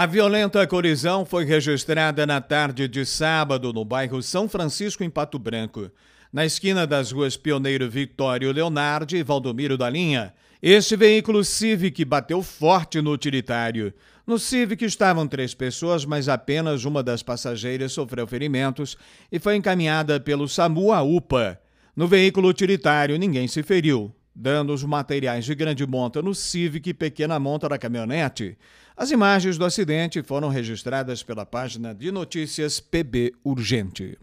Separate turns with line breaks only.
A violenta colisão foi registrada na tarde de sábado no bairro São Francisco, em Pato Branco. Na esquina das ruas Pioneiro Vitório Leonardo e Valdomiro da Linha, este veículo Civic bateu forte no utilitário. No Civic estavam três pessoas, mas apenas uma das passageiras sofreu ferimentos e foi encaminhada pelo SAMU à UPA. No veículo utilitário, ninguém se feriu danos materiais de grande monta no Civic e pequena monta da caminhonete. As imagens do acidente foram registradas pela página de notícias PB Urgente.